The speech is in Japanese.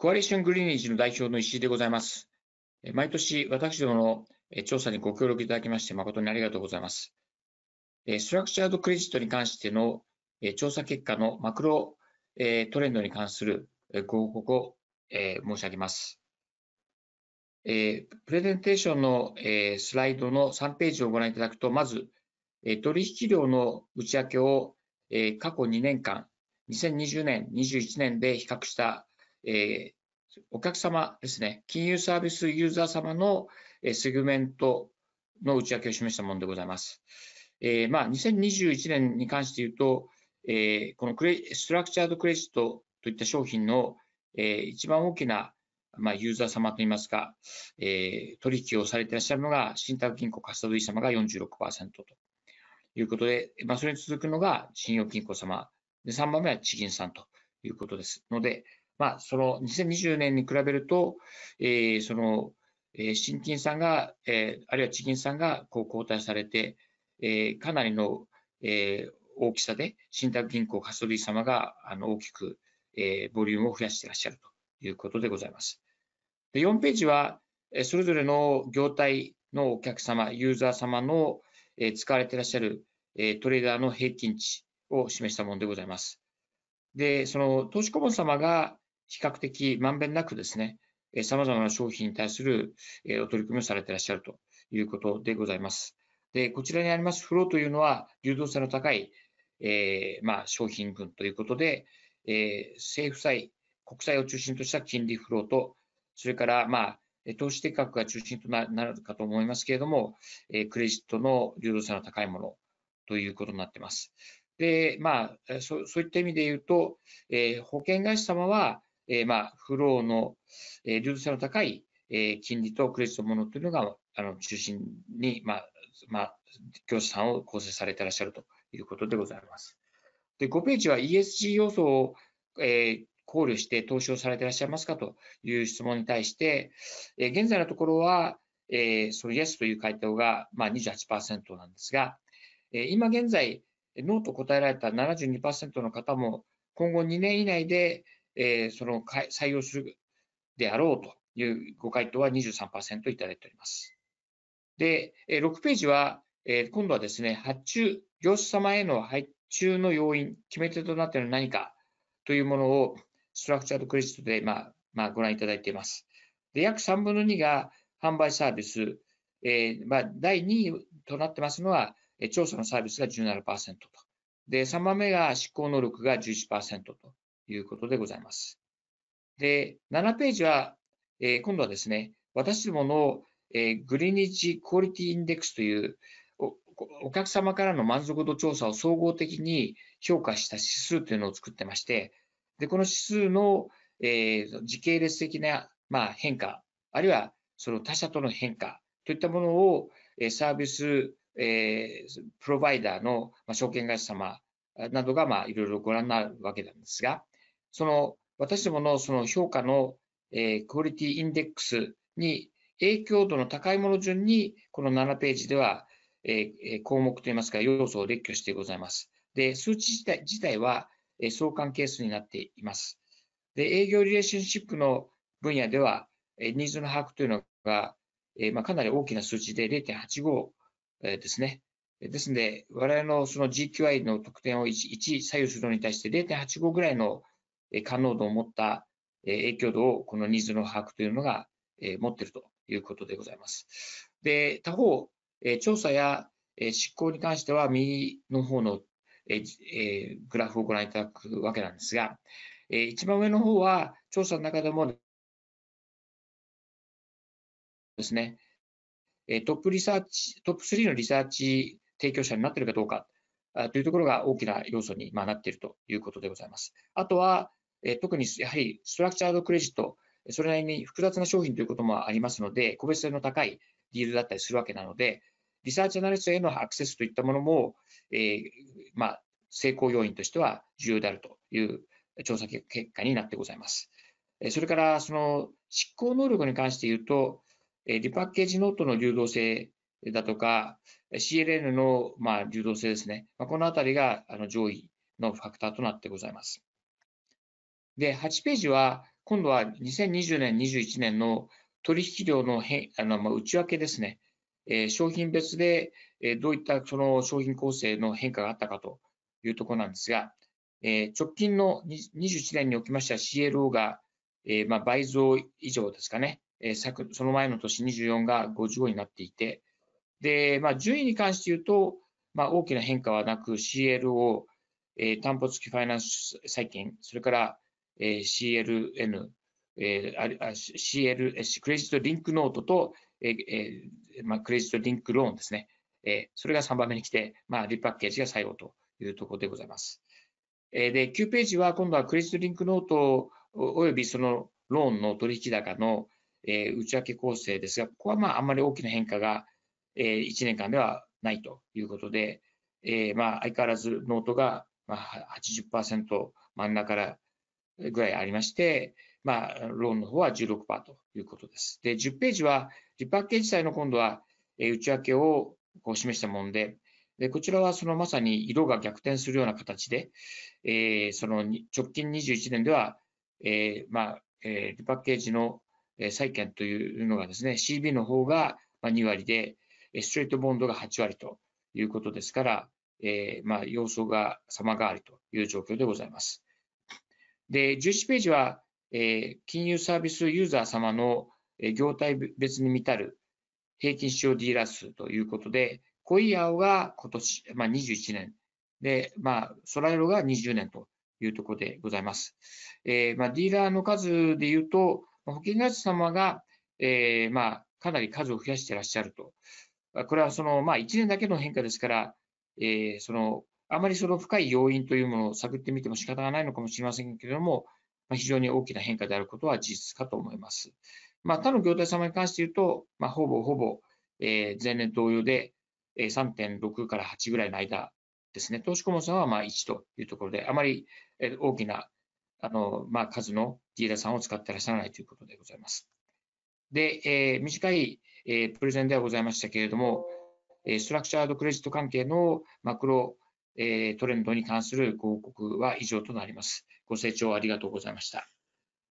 コアリーショングリーニッジの代表の石井でございます。毎年私どもの調査にご協力いただきまして誠にありがとうございます。ストラクチャードクレジットに関しての調査結果のマクロトレンドに関するご報告を申し上げます。プレゼンテーションのスライドの3ページをご覧いただくと、まず取引量の内訳を過去2年間、2020年、21年で比較したえー、お客様ですね、金融サービスユーザー様の、えー、セグメントの内訳を示したものでございます。えーまあ、2021年に関して言うと、えー、このクレストラクチャードクレジットといった商品の、えー、一番大きな、まあ、ユーザー様といいますか、えー、取引をされていらっしゃるのが、信託銀行カスタドイ様が46%ということで、まあ、それに続くのが信用金庫様、で3番目は地銀さんということですので、まあ、その2020年に比べると、えー、その、えー、新金さんが、えー、あるいは地銀さんがこう交代されて、えー、かなりの、えー、大きさで、信託銀行、カストリー様があの大きく、えー、ボリュームを増やしていらっしゃるということでございます。で4ページは、えー、それぞれの業態のお客様、ユーザー様の、えー、使われていらっしゃる、えー、トレーダーの平均値を示したものでございます。で、その投資顧問様が、比較的まんべんなくですね、さまざまな商品に対するお取り組みをされていらっしゃるということでございます。でこちらにありますフローというのは、流動性の高い、えー、まあ、商品群ということで、えー、政府債、国債を中心とした金利フローと、それから、まあ、投資的格が中心となるかと思いますけれども、えー、クレジットの流動性の高いものということになっています。で、まあそ、そういった意味で言うと、え保険会社様は、えー、まあ、フローの、えー、流動性の高い、えー、金利とクレジットものというのが、あの、中心に、まあ、まあ、業者さんを構成されていらっしゃるということでございます。で、5ページは ESG 要素を、えー、考慮して投資をされていらっしゃいますかという質問に対して、えー、現在のところは、えー、その Yes という回答が、まあ、28%なんですが、えー、今現在、ノーと答えられた72%の方も、今後2年以内で、えー、その採用するであろうというご回答は23%いただいております。で、6ページは、えー、今度はですね、発注、業者様への発注の要因、決め手となっているのは何かというものを、ストラクチャードクレジットで、まあ、まあ、ご覧いただいています。で、約3分の2が販売サービス、えー、まあ、第2位となってますのは、調査のサービスが17%と。で、3番目が執行能力が11%ということでございます。で、7ページは、えー、今度はですね、私どもの、えー、グリニッジクオリティインデックスというお、お客様からの満足度調査を総合的に評価した指数というのを作ってまして、で、この指数の、えー、時系列的な、まあ、変化、あるいはその他社との変化といったものを、えサービス、えプロバイダーの、ま証券会社様などが、まあ、いろいろご覧になるわけなんですが、その私どものその評価の、えー、クオリティインデックスに影響度の高いもの順に、この7ページでは、えー、項目といいますか、要素を列挙してございます。で、数値自体自体は、えー、相関係数になっています。で、営業リレーションシップの分野では、えー、ニーズの把握というのが、えーまあ、かなり大きな数値で0.85、えー、ですね。ですので、我々のその GQI の得点を 1, 1左右するのに対して0.85ぐらいの可能度を持った影響度をこのニーズの把握というのが持っているということでございます。で、他方、調査や執行に関しては右の方のグラフをご覧いただくわけなんですが、一番上の方は調査の中でもですね、トップリサーチ、トップ3のリサーチ提供者になっているかどうかというところが大きな要素になっているということでございます。あとは、え特にやはりストラクチャードクレジット、それなりに複雑な商品ということもありますので、個別性の高いディールだったりするわけなので、リサーチアナリストへのアクセスといったものも、えー、まあ、成功要因としては重要であるという調査結果になってございます。それから、その執行能力に関して言うと、リパッケージノートの流動性だとか、CLN のまあ流動性ですね、このあたりが上位のファクターとなってございます。で、8ページは、今度は2020年、21年の取引量の変あの、まあ、内訳ですね、えー、商品別で、えー、どういったその商品構成の変化があったかというところなんですが、えー、直近の21年におきましては CLO が、えーまあ、倍増以上ですかね、えー、昨その前の年24が55になっていて、でまあ、順位に関して言うと、まあ、大きな変化はなく CLO、えー、担保付きファイナンス債券、それからえ CLN、えー、CL、クレジットリンクノートと、えーまあ、クレジットリンクローンですね。えそれが3番目に来て、まあ、リパッケージが最後というところでございます。えで、9ページは今度はクレジットリンクノートおよびそのローンの取引高の、え内訳構成ですが、ここはまああんまり大きな変化が、え1年間ではないということで、えまあ相変わらずノートが、まあ80%真ん中からぐらいありまして、まあ、ローンの方は16%ということです。で、10ページは、リパッケージ債の今度は、え内訳をこう示したもので、でこちらはそのまさに色が逆転するような形で、えー、その直近21年では、えー、まあえー、リパッケージの債券というのがですね、CB の方が2割で、ストレートボンドが8割ということですから、えー、まあ、様相が様変わりという状況でございます。で、11ページは、えー、金融サービスユーザー様の業態別に満たる平均使用ディーラー数ということで、濃い青が今年、まあ、21年、で、まあ、空色が20年というところでございます。えー、まあ、ディーラーの数でいうと、保険会社様が、えー、まあ、かなり数を増やしていらっしゃると。これはその、まあ、1年だけの変化ですから、えー、そのあまりその深い要因というものを探ってみても仕方がないのかもしれませんけれども、まあ、非常に大きな変化であることは事実かと思います。まあ、他の業態様に関して言うと、まあ、ほぼほぼ、えー、前年同様で、え3.6から8ぐらいの間ですね、投資顧問さんはま1というところで、あまり、大きなあの、ま数のディーラーさんを使ってらっしゃらないということでございます。で、えー、短い、えー、プレゼンではございましたけれども、ストラクチャードクレジット関係のマクロえトレンドに関する広告は以上となります。ご清聴ありがとうございました。